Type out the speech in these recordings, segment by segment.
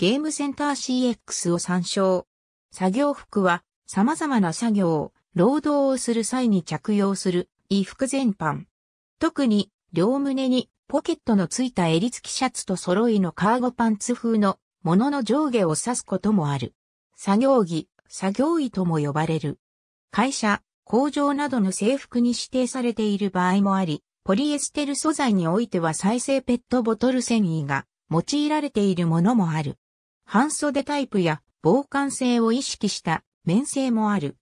ゲームセンター CX を参照。作業服は様々な作業、労働をする際に着用する衣服全般。特に両胸にポケットのついた襟付きシャツと揃いのカーゴパンツ風のものの上下を指すこともある。作業着、作業衣とも呼ばれる。会社、工場などの制服に指定されている場合もあり、ポリエステル素材においては再生ペットボトル繊維が用いられているものもある。半袖タイプや防寒性を意識した綿性もある。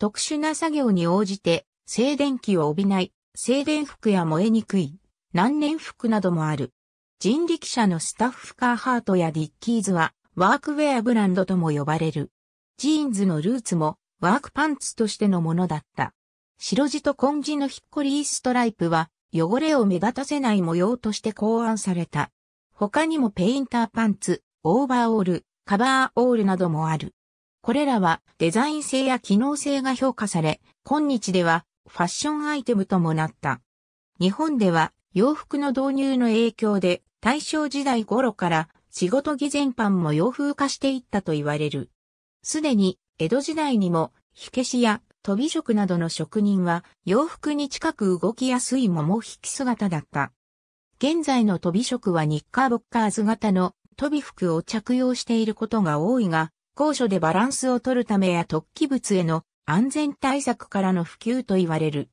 特殊な作業に応じて静電気を帯びない静電服や燃えにくい難燃服などもある。人力車のスタッフカーハートやディッキーズはワークウェアブランドとも呼ばれる。ジーンズのルーツもワークパンツとしてのものだった。白地と紺地のヒッコリーストライプは汚れを目立たせない模様として考案された。他にもペインターパンツ、オーバーオール、カバーオールなどもある。これらはデザイン性や機能性が評価され、今日ではファッションアイテムともなった。日本では洋服の導入の影響で大正時代頃から仕事着全般も洋風化していったと言われる。すでに江戸時代にも火消しや飛び職などの職人は洋服に近く動きやすい桃引き姿だった。現在の飛び職はニッカーボッカーズ型の飛び服を着用していることが多いが、高所でバランスを取るためや突起物への安全対策からの普及と言われる。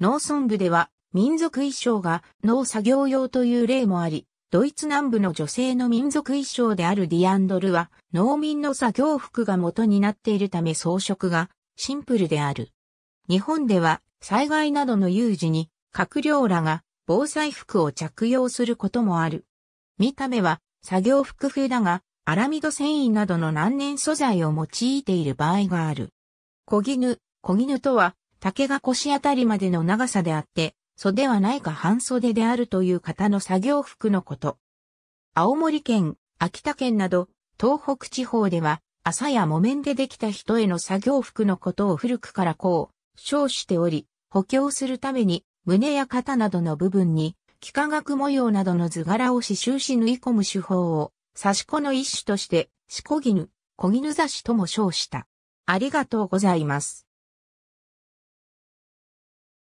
農村部では民族衣装が農作業用という例もあり、ドイツ南部の女性の民族衣装であるディアンドルは農民の作業服が元になっているため装飾がシンプルである。日本では災害などの有事に閣僚らが防災服を着用することもある。見た目は作業服風だが、アラミド繊維などの難燃素材を用いている場合がある。小絹、小絹とは、竹が腰あたりまでの長さであって、袖はないか半袖であるという方の作業服のこと。青森県、秋田県など、東北地方では、朝や木綿でできた人への作業服のことを古くからこう、称しており、補強するために、胸や肩などの部分に、幾何学模様などの図柄を刺繍し縫い込む手法を、刺し子の一種として、しこぎぬ、こぎぬ刺しとも称した。ありがとうございます。